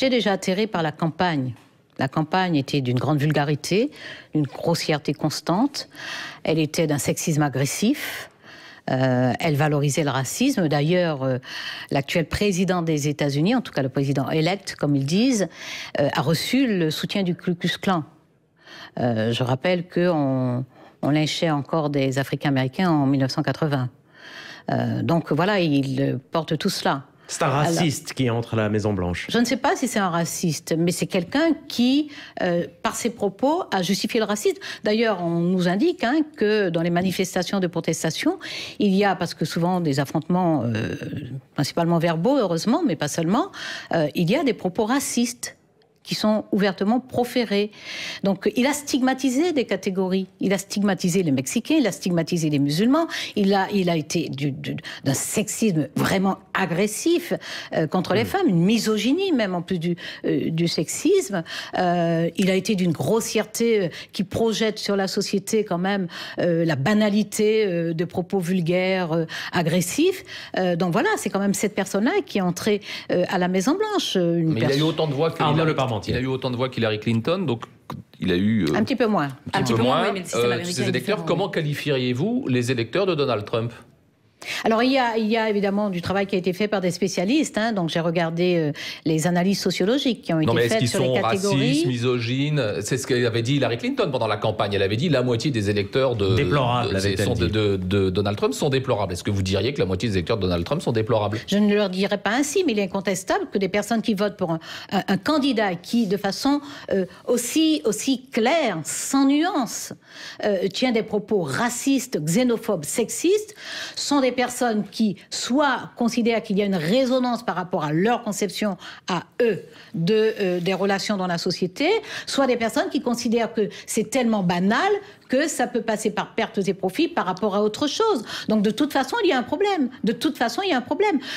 J'étais déjà atterré par la campagne. La campagne était d'une grande vulgarité, d'une grossièreté constante. Elle était d'un sexisme agressif. Euh, elle valorisait le racisme. D'ailleurs, euh, l'actuel président des États-Unis, en tout cas le président élect, comme ils disent, euh, a reçu le soutien du Ku Klux Klan. je rappelle qu'on on lynchait encore des Africains-Américains en 1980. donc voilà, il porte tout cela. C'est un raciste qui entre à la Maison-Blanche. Je ne sais pas si c'est un raciste, mais c'est quelqu'un qui, euh, par ses propos, a justifié le racisme. D'ailleurs, on nous indique hein, que dans les manifestations de protestation, il y a, parce que souvent des affrontements, euh, principalement verbaux, heureusement, mais pas seulement, euh, il y a des propos racistes qui sont ouvertement proférés. Donc il a stigmatisé des catégories. Il a stigmatisé les Mexicains, il a stigmatisé les musulmans, il a, il a été d'un sexisme vraiment agressif euh, contre les mm. femmes, une misogynie même en plus du, euh, du sexisme. Euh, il a été d'une grossièreté qui projette sur la société quand même la banalité de propos vulgaires, agressifs. donc voilà, c'est quand même cette personne-là qui est entrée à la Maison-Blanche. Mais il a eu autant de voix que le ah, le il a eu autant de voix qu'Hillary Clinton, donc il a eu. Euh, un petit peu moins. Un petit, peu, moins, mais le système euh, électeurs, comment qualifieriez-vous les électeurs de Donald Trump alors il y, a, évidemment du travail qui a été fait par des spécialistes. Hein. donc j'ai regardé euh, les analyses sociologiques qui ont non, été mais faites sur les catégories. Racistes, misogynes C'est ce qu'avait dit Hillary Clinton pendant la campagne. Elle avait dit la moitié des électeurs de, de, Donald Trump sont déplorables. Est-ce que vous diriez que la moitié des électeurs de Donald Trump sont déplorables Je ne leur dirais pas ainsi, mais il est incontestable que des personnes qui votent pour un, candidat qui, de façon euh, aussi aussi claire, sans nuance, euh, tient des propos racistes, xénophobes, sexistes, sont des des personnes qui soit considèrent qu'il y a une résonance par rapport à leur conception à eux de, euh, des relations dans la société, soit des personnes qui considèrent que c'est tellement banal que ça peut passer par pertes et profits par rapport à autre chose. Donc de toute façon, il y a un problème. De toute façon, il y a un problème.